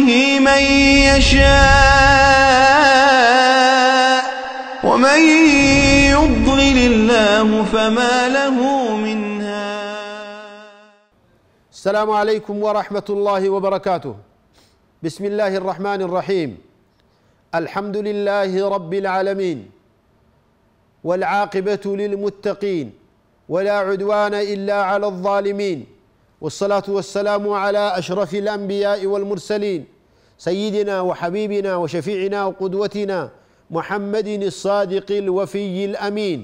به من يشاء ومن يضلل الله فما له من هاد السلام عليكم ورحمة الله وبركاته بسم الله الرحمن الرحيم الحمد لله رب العالمين والعاقبة للمتقين ولا عدوان إلا على الظالمين والصلاة والسلام على أشرف الأنبياء والمرسلين سيدنا وحبيبنا وشفيعنا وقدوتنا محمد الصادق الوفي الامين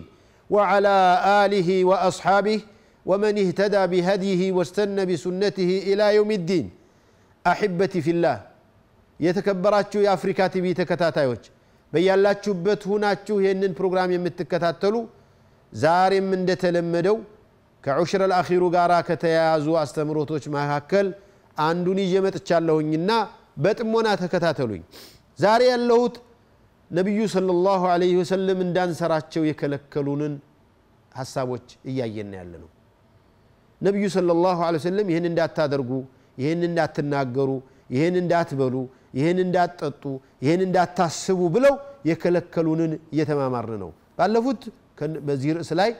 وعلى اله واصحابه ومن اهتدى بهديه واستنى بسنته الى يوم الدين احبتي في الله የተከበራችሁ የአፍሪካ ቲቪ ተከታታዮች በያላችሁበት ሁናችሁ ይህንን ፕሮግራም የምትከታተሉ ዛሬም እንደተለመደው ከዑሽረ ልአኺሩ ጋር ከተያያዙ አስተምሮቶች መካከል አንዱን ይዤ መጥቻለሁኝና በጥሞና ተከታተሉኝ ዛሬ ያለሁት ነቢዩ ሰለላሁ ዐለይሂ ወሰለም እንዳንሰራቸው የከለከሉንን ሀሳቦች እያየን ያለ ነው ነቢዩ ሰለላሁ ዐለይሂ ወሰለም ይህን እንዳታደርጉ ይህን እንዳትናገሩ ይህን እንዳትበሉ ይህን እንዳትጠጡ ይህን እንዳታስቡ ብለው የከለከሉንን እየተማማርን ነው ባለፉት በዚህ ርዕስ ላይ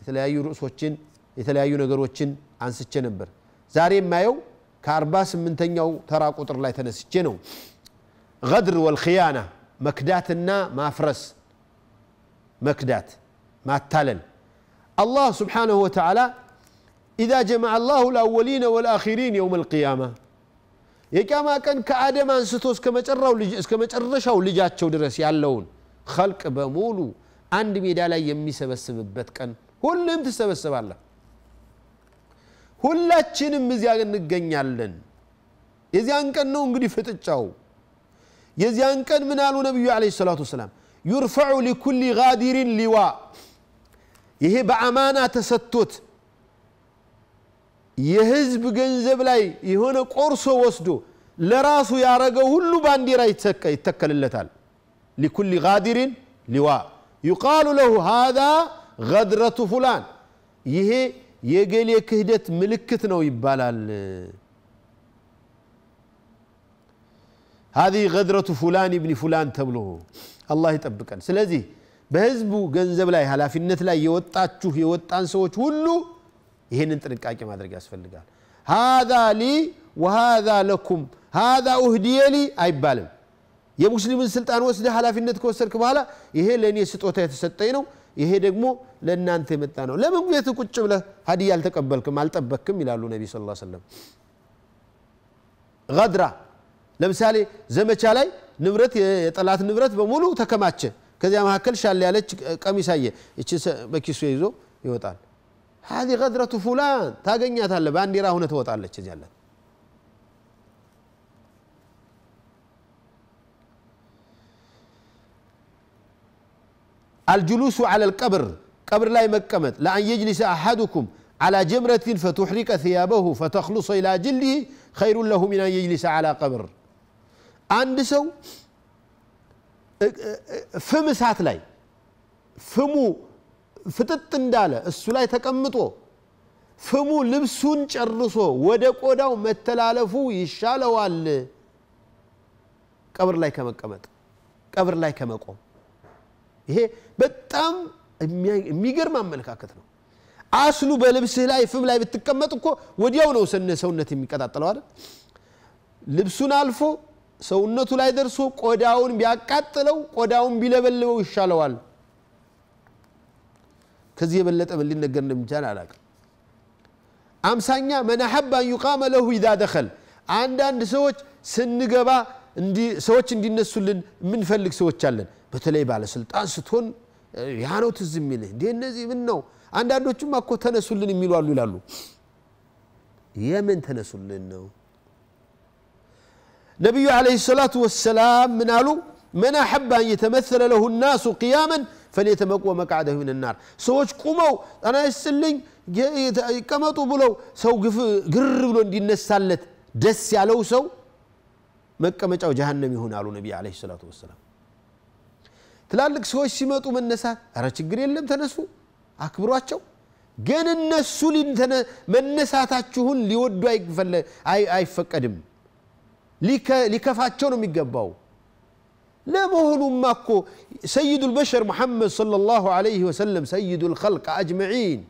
የተለያዩ ርዕሶችን የተለያዩ ነገሮችን አንስቼ ነበር ዛሬ የማየው كارباس من تنيو ترى قطر لاي تنس جنو غدر والخيانة مكداتنا ما فرس مكدات ما تلل الله سبحانه وتعالى إذا جمع الله الأولين والآخرين يوم القيامة يكما كان كآدم ستوس كما جرّوا لجاس كما جرّشوا لجاتشوا درس يعلون خلق بمولو عند ميدالا يمي سبس سببت كان هو اللي انت سبس سبب ሁላችንም እዚያ እንገኛለን። የዚያን ቀን ነው እንግዲህ ፍጥጫው። የዚያን ቀን ምን አሉ ነቢዩ ዓለይሂ ሰላቱ ወሰላም? ዩርፈዑ ሊኩሊ ጋዲሪን ሊዋ። ይሄ በአማና ተሰጥቶት የህዝብ ገንዘብ ላይ የሆነ ቆርሶ ወስዶ ለራሱ ያረገው ሁሉ ባንዲራ ይተከልለታል። ሊኩሊ ጋዲሪን ሊዋ ዩቃሉ ለሁ ሃዛ ገድረቱ ፉላን ይሄ የገሌ ክህደት ምልክት ነው ይባላል። هذه غدرة فلان ابن فلان ተብሎ አላህ ይጠብቀን። ስለዚህ በህዝቡ ገንዘብ ላይ ኃላፊነት ላይ የወጣችሁ የወጣን ሰዎች ሁሉ ይህንን ጥንቃቄ ማድረግ ያስፈልጋል። ሃዛ ሊ ወሃዛ ለኩም ሃዛ ኡህድየ ሊ አይባልም። የሙስሊምን ስልጣን ወስደ ኃላፊነት ከወሰድክ በኋላ ይሄ ለእኔ ስጦታ የተሰጠኝ ነው ይሄ ደግሞ ለእናንተ የመጣ ነው ለምን ቤት ቁጭ ብለ ሀዲያ አልተቀበልክም አልጠበክም ይላሉ ነቢ ስ ላ ሰለም ድራ ለምሳሌ ዘመቻ ላይ ንብረት የጠላት ንብረት በሙሉ ተከማቸ ከዚያ መካከል ሻል ያለች ቀሚሳየ እች እቺ በኪሱ ይዞ ይወጣል ሀዚ ድረቱ ፉላን ታገኛታለ ባንዲራ ሁነ ትወጣለች እዚያለት الجلوس على القبر قبر لا يمكمت لأن يجلس أحدكم على جمرة فتحرق ثيابه فتخلص إلى جلده خير له من أن يجلس على قبر አንድ ሰው ፍም እሳት ላይ ፍሙ ፍጥጥ እንዳለ እሱ ላይ ተቀምጦ ፍሙ ልብሱን ጨርሶ ወደ ቆዳው መተላለፉ ይሻለዋል ቀብር ላይ ከመቀመጥ ቀብር ላይ ይሄ በጣም የሚገርም አመለካከት ነው አስሉ በልብስህ ላይ ፍም ላይ ብትቀመጥ እኮ ወዲያው ነው ሰውነት የሚቀጣጠለው አይደል ልብሱን አልፎ ሰውነቱ ላይ ደርሶ ቆዳውን ቢያቃጥለው ቆዳውን ቢለበልበው ይሻለዋል ከዚህ የበለጠ ምን ሊነገር እንደሚቻል አላቅ አምሳኛ መን አሐበ ዩቃመ ለሁ ኢዛ ደኸል አንዳንድ ሰዎች ስንገባ ሰዎች እንዲነሱልን የምንፈልግ ሰዎች አለን በተለይ ባለስልጣን ስትሆን ያ ነው ትዝ የሚልህ እንዴ እነዚህ ምን ነው አንዳንዶቹም አኮ ተነሱልን የሚሉ አሉ ይላሉ የምን ተነሱልን ነው ነቢዩ አለ ሰላቱ ወሰላም ምን አሉ መን አሐባ አን የተመሰለ ለሁ ናሱ ቅያመን ፈልየተመቁ መቃዕደሁ ናር ሰዎች ቁመው ጠና ይስልኝ ይቀመጡ ብለው ሰው ግር ብሎ እንዲነሳለት ደስ ያለው ሰው መቀመጫው ጀሃነም ይሁን አሉ ነቢ አለ ሰላቱ ወሰላም ትላልቅ ሰዎች ሲመጡ መነሳት ኧረ ችግር የለም ተነሱ አክብሯቸው ግን እነሱ መነሳታችሁን ሊወዱ አይፈቀድም ሊከፋቸው ነው የሚገባው ለመሆኑማ እኮ ሰይዱ ልበሸር ሙሐመድ صለ ላሁ አለይህ ወሰለም ሰይዱ ልከልቅ አጅመዒን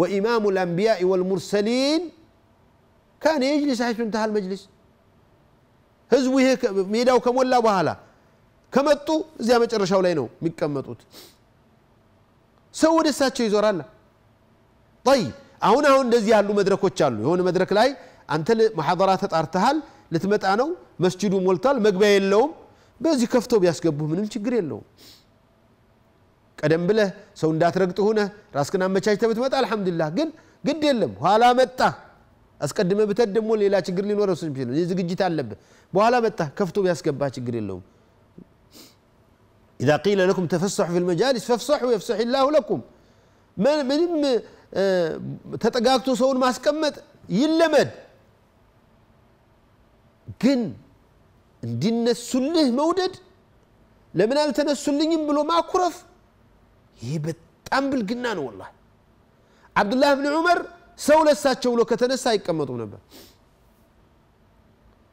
وإمام الأنبياء والمرسلين كان يجلس عيش من تحت المجلس ህዝቡ ይሄ ሜዳው ከሞላ በኋላ ከመጡ እዚያ መጨረሻው ላይ ነው የሚቀመጡት ሰው ወደ እሳቸው ይዞራል ጠይ አሁን አሁን እንደዚህ ያሉ መድረኮች አሉ የሆነ መድረክ ላይ አንተ ማሐደራ ተጣርተሃል ልትመጣ ነው መስጅዱ ሞልቷል መግቢያ የለውም በዚህ ከፍተው ቢያስገቡ ምንም ችግር የለውም ቀደም ብለህ ሰው እንዳትረግጥ ሆነ ራስክን አመቻችተ ብትመጣ አልሐምዱሊላህ ግን ግድ የለም ኋላ መጣ አስቀድመ ብተት ደግሞ ሌላ ችግር ሊኖረው ስለሚችል ዝግጅት አለብህ በኋላ መጣ ከፍቶ ቢያስገባ ችግር የለውም إذا قيل لكم تفسحوا في المجالس فافسحوا يفسح الله لكم ምንም ተጠጋግቶ ሰውን ማስቀመጥ ይለመድ ግን እንዲነሱልህ መውደድ ለምን አልተነሱልኝም ብሎ ማኩረፍ ይህ በጣም ብልግና ነው ወላ አብዱላህ ብን ዑመር ሰው ለሳቸው ብሎ ከተነሳ አይቀመጡም ነበር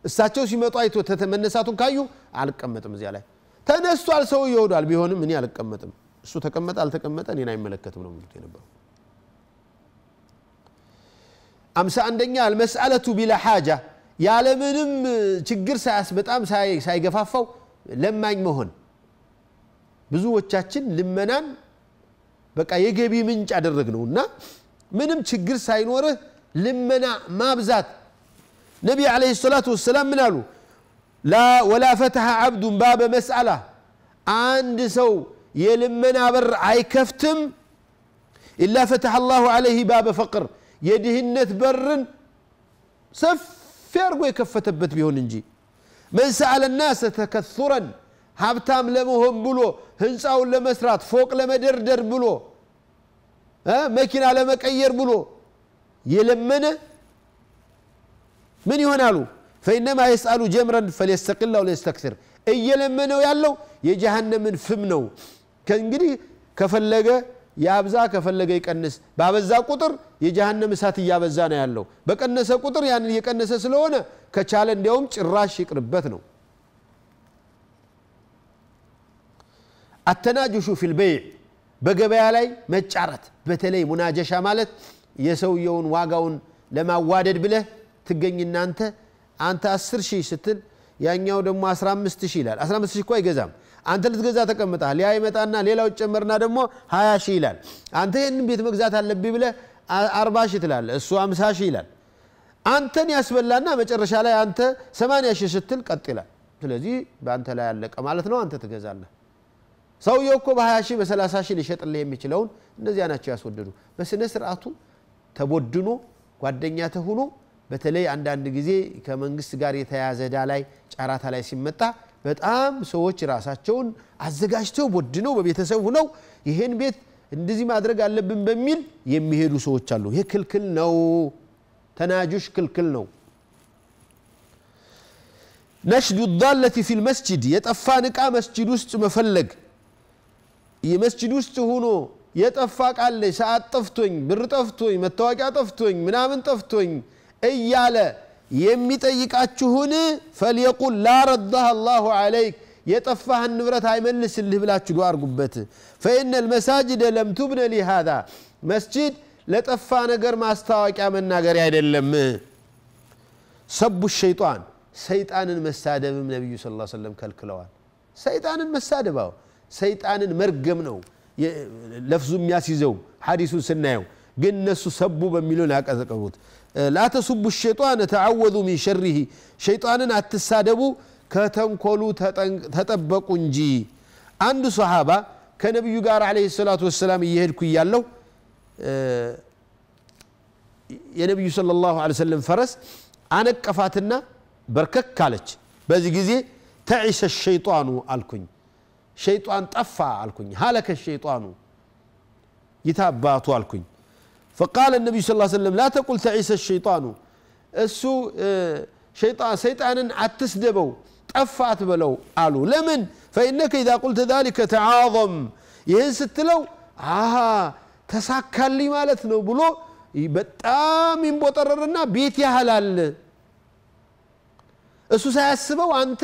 እሳቸው ሲመጡ አይቶ መነሳቱን ካዩ አልቀመጥም እዚያ ላይ ተነስቷል ሰው ይወዳል ቢሆንም እኔ አልቀመጥም እሱ ተቀመጠ አልተቀመጠ እኔን አይመለከትም ነው ሚሉት የነበረው አምሳ አንደኛ አልመስአለቱ ቢላ ሓጃ ያለምንም ችግር በጣም ሳይገፋፋው ለማኝ መሆን ብዙዎቻችን ልመናን በቃ የገቢ ምንጭ አደረግ ነው እና منم تشجر ساينوره لمنا ما بزات نبي عليه الصلاة والسلام من قالوا لا ولا فتح عبد باب مسألة عند سو يلمنا بر عي كفتم إلا فتح الله عليه باب فقر يدهن النثبر سف في أرقوي تبت بيهون نجي من سأل الناس تكثرا هابتام لمهم بلو هنساو لمسرات فوق لمدردر بلو መኪና ለመቀየር ብሎ የለመነ ምን ይሆናሉ? ፈኢነማ የስአሉ ጀምረን ፈሊየስተቅላ ወሊየስተክስር እየለመነው ያለው የጀሃነምን ፍም ነው። ከእንግዲህ ከፈለገ የአብዛ ከፈለገ ይቀንስ። ባበዛ ቁጥር የጀሃነም እሳት እያበዛ ነው ያለው። በቀነሰ ቁጥር ያንን እየቀነሰ ስለሆነ ከቻለ እንዲያውም ጭራሽ ይቅርበት ነው። አተናጅሹ ፊል በገበያ ላይ መጫረት በተለይ ሙናጀሻ ማለት የሰውየውን ዋጋውን ለማዋደድ ብለህ ትገኝና አንተ አንተ 10 ሺህ ስትል ያኛው ደግሞ 15 ሺህ ይላል 15 ሺህ እኮ አይገዛም አንተ ልትገዛ ተቀምጠሃል ያ ይመጣና ሌላው ጨመርና ደግሞ 20 ሺህ ይላል አንተ ይህንን ቤት መግዛት አለብ ብለህ 40 ሺህ ትላለህ እሱ 50 ሺህ ይላል አንተን ያስበላና መጨረሻ ላይ አንተ 80 ሺህ ስትል ቀጥ ይላል ስለዚህ በአንተ ላይ ያለቀ ማለት ነው አንተ ትገዛለህ ሰውየው እኮ በ20 ሺህ በ30 ሺህ ሊሸጥልህ የሚችለውን እነዚያ ናቸው ያስወደዱ። በስነ ስርአቱ ተቦድኖ ጓደኛ ተሁኖ በተለይ አንዳንድ ጊዜ ከመንግስት ጋር የተያያዘ ዳ ላይ ጫራታ ላይ ሲመጣ በጣም ሰዎች ራሳቸውን አዘጋጅተው ቦድነው በቤተሰብ ሁነው ይሄን ቤት እንደዚህ ማድረግ አለብን በሚል የሚሄዱ ሰዎች አሉ። ይህ ክልክል ነው። ተናጆሽ ክልክል ነው። ነሽዱ ዳለቲ ፊ መስጂድ የጠፋን ዕቃ መስጅድ ውስጥ መፈለግ يمسجد وستهونو يتفاق علي ساعات طفتوين بر طفتوين متواجع طفتوين منامن طفتوين اي يالا يميت ايك فليقول لا ردها الله عليك يتفاها النبرة هاي من لس اللي بلا تشدوار قبته فإن المساجد لم تبنى لهذا مسجد لا تفانا غير ما استواك امنا غير يعني اللم سب الشيطان شيطان المسادة من النبي صلى الله عليه وسلم كالكلوان شيطان المسادة باو ሰይጣንን መርገም ነው ለፍዙ የሚያስይዘው ሀዲሱን ስናየው ግን እነሱ ሰቡ በሚለው ያቀዘቀቡት ላተሱቡ ሸይጣን ተዓወዙ ሚን ሸሪህ ሸይጣንን አትሳደቡ ከተንኮሉ ተጠበቁ እንጂ አንዱ ሰሓባ ከነቢዩ ጋር ዓለይሂ ሰላቱ ወሰላም እየሄድኩ እያለሁ የነቢዩ ሰለላሁ ዐለይሂ ወሰለም ፈረስ አነቀፋትና በርከክ አለች በዚህ ጊዜ ተዒሰ ሸይጣኑ አልኩኝ شيطان طفى الكن هلك الشيطان يتاب باطو الكن فقال النبي صلى الله عليه وسلم لا تقل تعيس الشيطان السو آه، شيطان شيطان عتسدبو طفات بلو قالوا لمن فانك اذا قلت ذلك تعاظم يهن ستلو اها تساكل لي مالتنا بلو بتام من بطررنا بيت يا هلال السو سيحسبه وانت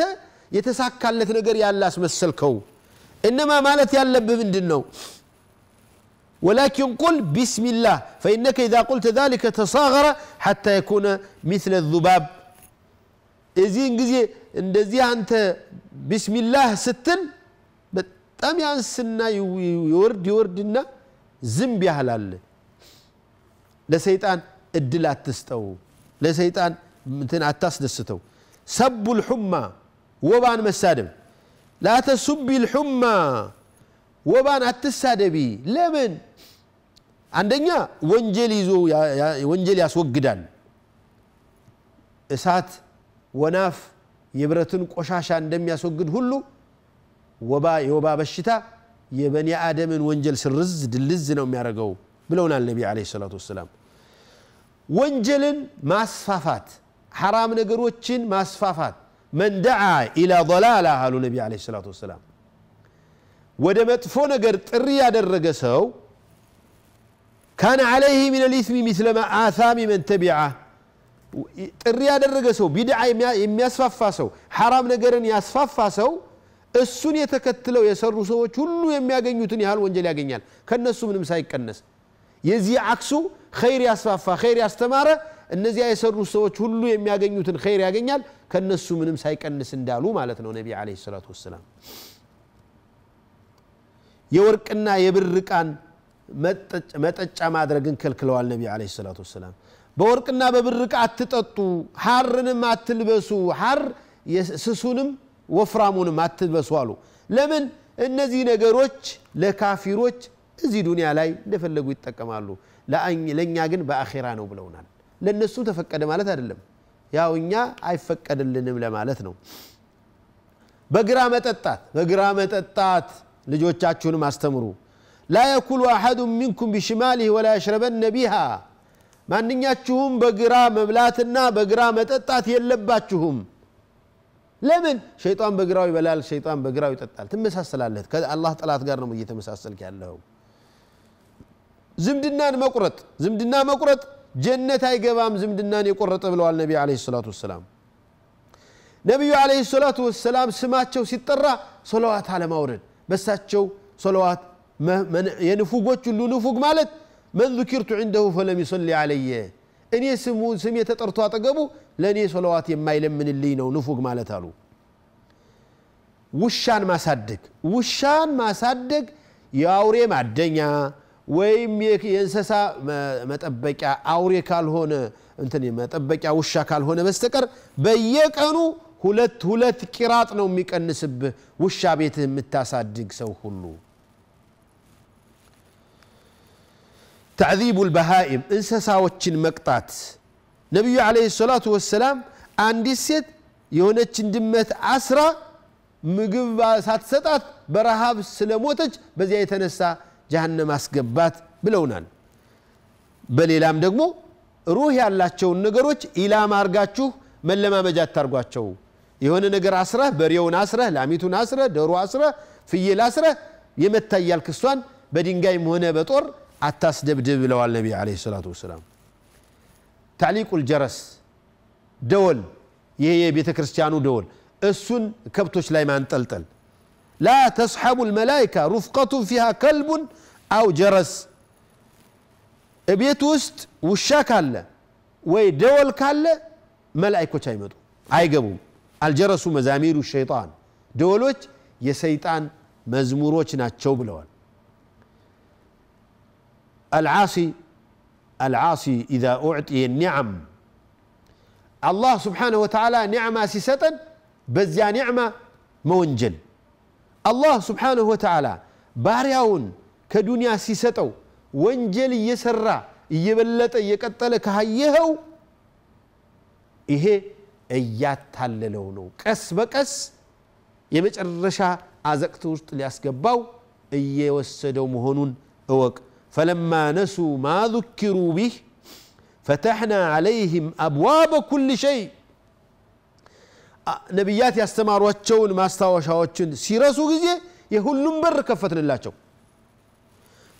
يتساكل لك نقر يا الله اسم السلكو እነማ ማለት ያለብህ ምንድን ነው ولكن قل بسم الله فإنك إذا قلت ذلك تصاغر حتى يكون مثل الذباب እዚህን ጊዜ እንደዚህ አንተ ቢስሚላህ ስትል በጣም ያንስና ይወርድ ይወርድና ዝንብ ያህላል ለሰይጣን እድል አትስጠው ለሰይጣን እንትን አታስደስተው ሰቡ ልሑማ ወባን መሳደብ ላተሱቢ ልሑማ ወባን አትሳደቢ ለምን አንደኛ ወንጀል ይዞ ወንጀል ያስወግዳል እሳት ወናፍ የብረትን ቆሻሻ እንደሚያስወግድ ሁሉ ወባ የወባ በሽታ የበኒ አደምን ወንጀል ስርዝ ድልዝ ነው የሚያደርገው ብለውናል ነቢ አለ ሰላቱ ወሰላም ወንጀልን ማስፋፋት ሐራም ነገሮችን ማስፋፋት መን ደዓ ኢላ ضላላ አሉ ነቢ ዓለይሂ ሰላቱ ወሰላም ወደ መጥፎ ነገር ጥሪ ያደረገ ሰው ካነ ዓለይህ ሚን ልኢስሚ ሚስለማ አሳሚ መን ተቢዓ ጥሪ ያደረገ ሰው ቢድዓ የሚያስፋፋ ሰው ሐራም ነገርን ያስፋፋ ሰው እሱን የተከትለው የሰሩ ሰዎች ሁሉ የሚያገኙትን ያህል ወንጀል ያገኛል ከነሱ ምንም ሳይቀነስ የዚህ አክሱ ኸይር ያስፋፋ ኸይር ያስተማረ እነዚያ የሰሩ ሰዎች ሁሉ የሚያገኙትን ኸይር ያገኛል ከነሱ ምንም ሳይቀንስ እንዳሉ ማለት ነው ነቢ ለ ሰላቱ ወሰላም የወርቅና የብር ዕቃን መጠጫ ማድረግን ከልክለዋል ነቢ ለ ሰላቱ ወሰላም በወርቅና በብር አትጠጡ ሐርንም አትልበሱ ሐር ስሱንም ወፍራሙንም አትልበሱ አሉ ለምን እነዚህ ነገሮች ለካፊሮች እዚህ ዱንያ ላይ እንደፈለጉ ይጠቀማሉ ለእኛ ግን በአኼራ ነው ብለውናል ለእነሱ ተፈቀደ ማለት አይደለም ያው እኛ አይፈቀድልንም ለማለት ነው በግራ መጠጣት በግራ መጠጣት ልጆቻችሁንም አስተምሩ ላ የኩሉ አሐዱ ሚንኩም ቢሽማሊህ ወላ የሽረበነ ቢሃ ማንኛችሁም በግራ መብላትና በግራ መጠጣት የለባችሁም ለምን ሸይጣን በግራው ይበላል ሸይጣን በግራው ይጠጣል ትመሳሰላለህ ከአላህ ጠላት ጋር ነው እየተመሳሰልክ ያለው ዝምድናን መቁረጥ ዝምድና መቁረጥ ጀነት አይገባም ዝምድናን የቆረጠ ብለዋል ነቢ ለ ሰላቱ ወሰላም ነቢዩ ለ ሰላቱ ወሰላም ስማቸው ሲጠራ ሶለዋት አለማውረድ በሳቸው ሶለዋት የንፉጎች ሁሉ ንፉግ ማለት መን ذኪርቱ ዕንደሁ ፈለም ይሰሊ አለየ እኔ ስሜ ተጠርቶ አጠገቡ ለእኔ ሶለዋት የማይለምንልኝ ነው ንፉግ ማለት አሉ ውሻን ማሳደግ ውሻን ማሳደግ የአውሬ ማደኛ ويم يك ينسسا ما تبكي أوري كال هون أنتني ما تبكي وش كال هون بس تكر بيك أنو هلت هلت كرات نو ميك النسب وش عبيت متاسادق سو كله تعذيب البهائم انسسا وتشن مقطات نبي عليه الصلاة والسلام عندسيت يونتش دمت أسرة مجب ساتسات برهاب سلموتج بزيتنسا ጀሃነም አስገባት ብለውናል በሌላም ደግሞ ሩህ ያላቸውን ነገሮች ኢላም አርጋችሁ መለማመጃ አታርጓቸው የሆነ ነገር አስረህ በሬውን አስረህ ላሚቱን አስረህ ደሮ አስረህ ፍየል አስረህ የመታ ክሷን በድንጋይም ሆነ በጦር አታስደብድብ ብለዋል ነቢ ለ ሰላቱ ወሰላም ታሊቁል ጀረስ ደወል ይሄ የቤተ ክርስቲያኑ ደወል እሱን ከብቶች ላይ ማንጠልጠል لا تصحب الملائكة رفقة فيها كلب أو جرس بيت وست وشا كالة ودول كالة ملائكة تايمدو أي الجرس مزامير الشيطان دولوش يا شيطان مزموروش ناتشو بلوان العاصي العاصي إذا أعطي النعم الله سبحانه وتعالى نعمة سيستن بزيا نعمة مونجل الله سبحانه وتعالى باريون كدنيا سيستو وانجل يسرى يبلت يكتل كهيهو إيه إيات تاللونو كس بكس يمج الرشا عزك توشت لياس قباو إيه وسدو مهنون أوك فلما نسوا ما ذكروا به فتحنا عليهم أبواب كل شيء ነቢያት ያስተማሯቸውን ማስታወሻዎችን ሲረሱ ጊዜ የሁሉም በር ከፈትንላቸው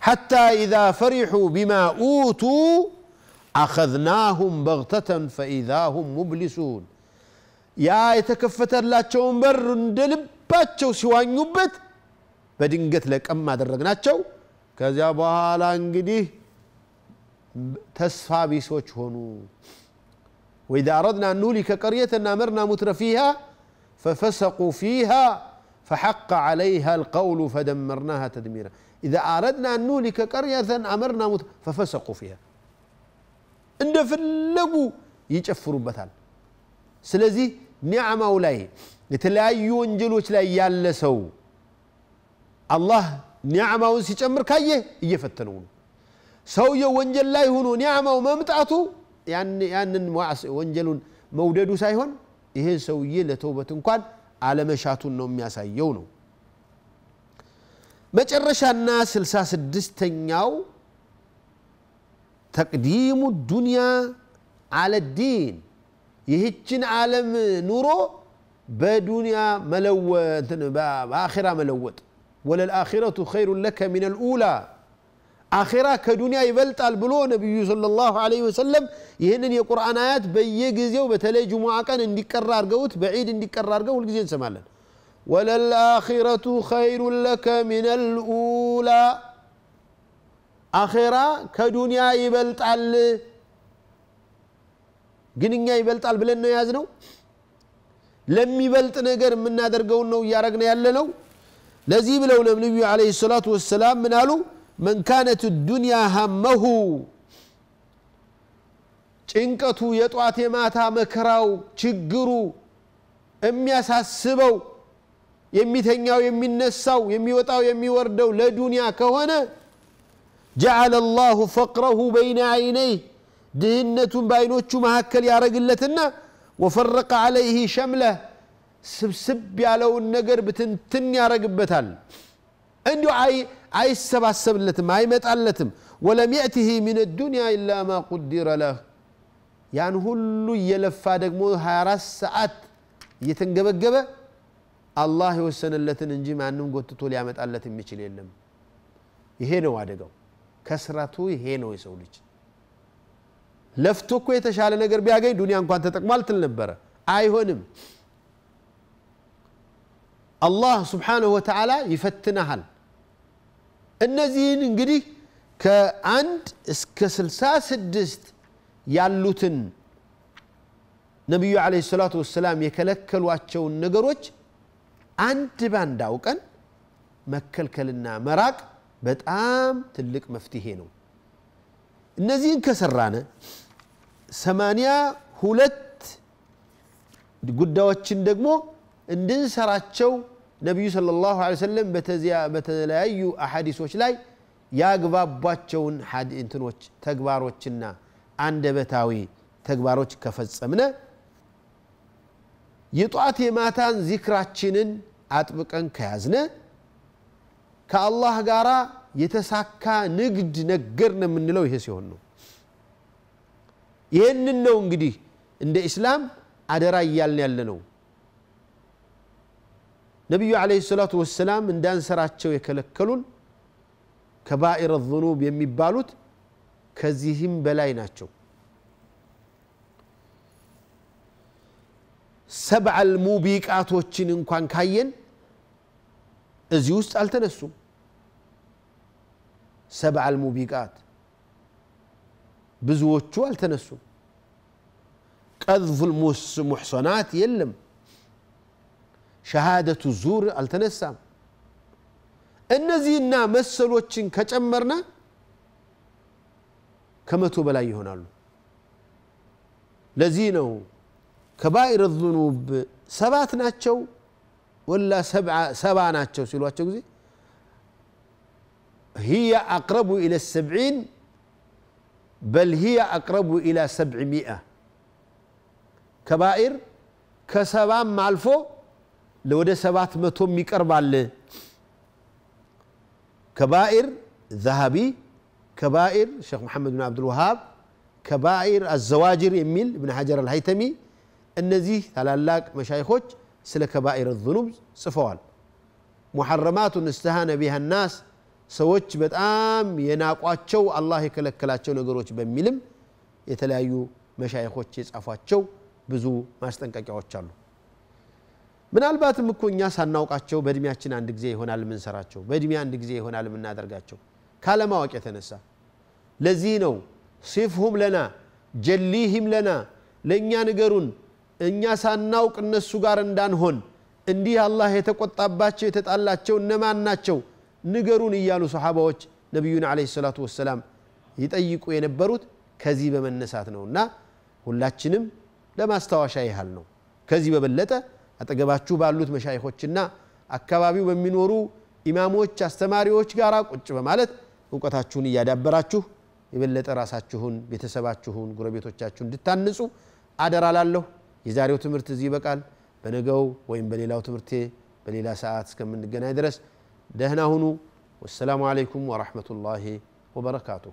ሐታ ኢዛ ፈሪሑ ቢማ ኡቱ አኸዝናሁም በግተተን ፈኢዛ ሁም ሙብሊሱን ያ የተከፈተላቸውን በር እንደ ልባቸው ሲዋኙበት በድንገት ለቀም አደረግናቸው ከዚያ በኋላ እንግዲህ ተስፋ ቢሶች ሆኑ وإذا أردنا أن نولك قرية أن متر فيها ففسقوا فيها فحق عليها القول فدمرناها تدميرا إذا أردنا أن نولك قرية أمرنا مت... ففسقوا فيها إن في اللبو يجفروا بثال سلزي نعم أولاي يتلا ينجل وشلا يالسو الله نعم أولاي سيجمر كايه يفتنون سوية ونجل لا يهونو نعم أولاي ያንን ወንጀሉን መውደዱ ሳይሆን ይሄን ሰውዬ ለተውበት እንኳን አለመሻቱን ነው የሚያሳየው ነው መጨረሻና ስልሳ ስድስተኛው ተቅዲሙ ዱንያ አለ ዲን ይህችን ዓለም ኑሮ በዱንያ መለወጥ በአኼራ መለወጥ ወለልአኼረቱ ኸይሩን ለከ ሚነል ኡላ አኼራ ከዱንያ ይበልጣል ብሎ ነቢዩ ሰለላሁ ዐለይሂ ወሰለም ይህንን የቁርአን አያት በየጊዜው በተለይ ጅሙዓ ቀን እንዲቀራ አድርገውት በዒድ እንዲቀራ አድርገው ሁልጊዜ እንሰማለን። ወለልአኺረቱ ኸይሩን ለከ ሚነል ኡላ አኼራ ከዱንያ ይበልጣል። ግን ይበልጣል ብለን ነው የያዝነው። ለሚበልጥ ነገር የምናደርገውን ነው እያረግነ ያለ ነው። ለዚህ ብለው ነብዩ ዐለይሂ ሰላቱ ወሰላም ምን አሉ? من كانت الدنيا همه ጭንቀቱ የጧት የማታ መከራው ችግሩ የሚያሳስበው የሚተኛው የሚነሳው የሚወጣው የሚወርደው ለዱንያ ከሆነ ጀዓለ ላሁ ፈቅረሁ በይነ አይነይህ ድህነቱን በአይኖቹ መካከል ያደረግለትና ወፈረቀ አለይህ ሸምለህ ስብስብ ያለውን ነገር ብትንትን ያደረግበታል እንዲሁ አይሰባሰብለትም አይመጣለትም ወለም የእትህ ምን ዱንያ ኢላ ማ ቁዲረ ለህ ያን ሁሉ እየለፋ ደግሞ 24 ሰዓት እየተንገበገበ አላህ የወሰነለትን እንጂ ማንም ጎትቶ ሊያመጣለት የሚችል የለም ይሄ ነው አደጋው ከስራቱ ይሄ ነው የሰው ልጅ ለፍቶ እኮ የተሻለ ነገር ቢያገኝ ዱንያ እንኳን ተጠቅሟል ትል ነበረ አይሆንም አላህ ስብሓንሁ ወተዓላ ይፈትናሃል እነዚህን እንግዲህ ከአንድ እስከ ስልሳ ስድስት ያሉትን ነቢዩ ዓለይሂ ሰላት ወሰላም የከለከሏቸውን ነገሮች አንድ ባንድ አውቀን መከልከልና መራቅ በጣም ትልቅ መፍትሄ ነው። እነዚህን ከሰራነ ሰማንያ ሁለት ጉዳዮችን ደግሞ እንድንሰራቸው ነቢዩ ሰለላሁ ዐለይሂ ወሰለም በተለያዩ አሐዲሶች ላይ ያግባቧቸውን እንትኖች ተግባሮችና አንደበታዊ ተግባሮች ከፈጸምነ የጧት የማታን ዚክራችንን አጥብቀን ከያዝነ ከአላህ ጋር የተሳካ ንግድ ነገርን የምንለው ይሄ ሲሆን ነው። ይህንን ነው እንግዲህ እንደ ኢስላም አደራ እያልን ያለ ነው። نبي عليه الصلاة والسلام من دان سراتشو يكلكلون كبائر الذنوب يمي بالوت كزيهم بلايناتشو سبع الموبيك آتوتشين إن كان كاين أزيوست ألتنسو سبع الموبيكات بزوتشو ألتنسو كذف المس محصنات يلم شهادة الزور التنسى النزينا مسل وچن كچمرنا كما توب توبلا هنا لزينو كبائر الذنوب سبات ناتشو ولا سبعة سبعة ناتشو سيلو زي هي أقرب إلى السبعين بل هي أقرب إلى سبعمائة كبائر كسبان مع الفوق لو ده سبات متوم ميكرب عليه كبائر ذهبي كبائر شيخ محمد بن عبد الوهاب كبائر الزواجر يميل بن حجر الهيتمي على تلالاك مشايخوش سلا كبائر الذنوب صفوال محرمات استهان بها الناس سوچ بتام يناقواتشو الله يكلكلاتشو نقروش بميلم يتلايو مشايخوش يسعفاتشو بزو ما استنكاكي عوشالو ምናልባትም እኮ እኛ ሳናውቃቸው በእድሜያችን አንድ ጊዜ ይሆናል የምንሰራቸው በእድሜ አንድ ጊዜ ይሆናል የምናደርጋቸው ካለማወቅ የተነሳ ለዚህ ነው ሲፍሁም ለና ጀሊህም ለና ለእኛ ንገሩን እኛ ሳናውቅ እነሱ ጋር እንዳንሆን እንዲህ አላህ የተቆጣባቸው የተጣላቸው እነማን ናቸው ንገሩን እያሉ ሰሓባዎች ነቢዩን አለ ሰላቱ ወሰላም ይጠይቁ የነበሩት ከዚህ በመነሳት ነው እና ሁላችንም ለማስታወሻ ያህል ነው ከዚህ በበለጠ አጠገባችሁ ባሉት መሻይኾችና አካባቢው በሚኖሩ ኢማሞች፣ አስተማሪዎች ጋር ቁጭ በማለት እውቀታችሁን እያዳበራችሁ የበለጠ ራሳችሁን፣ ቤተሰባችሁን፣ ጉረቤቶቻችሁን እንድታንጹ አደራላለሁ የዛሬው ትምህርት እዚህ ይበቃል። በነገው ወይም በሌላው ትምህርቴ በሌላ ሰዓት እስከምንገናኝ ድረስ ደህና ሁኑ። ወሰላሙ አለይኩም ወረሕመቱላሂ ወበረካቱሁ።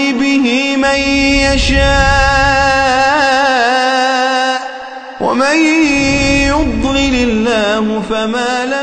به من يشاء ومن يضلل الله فما له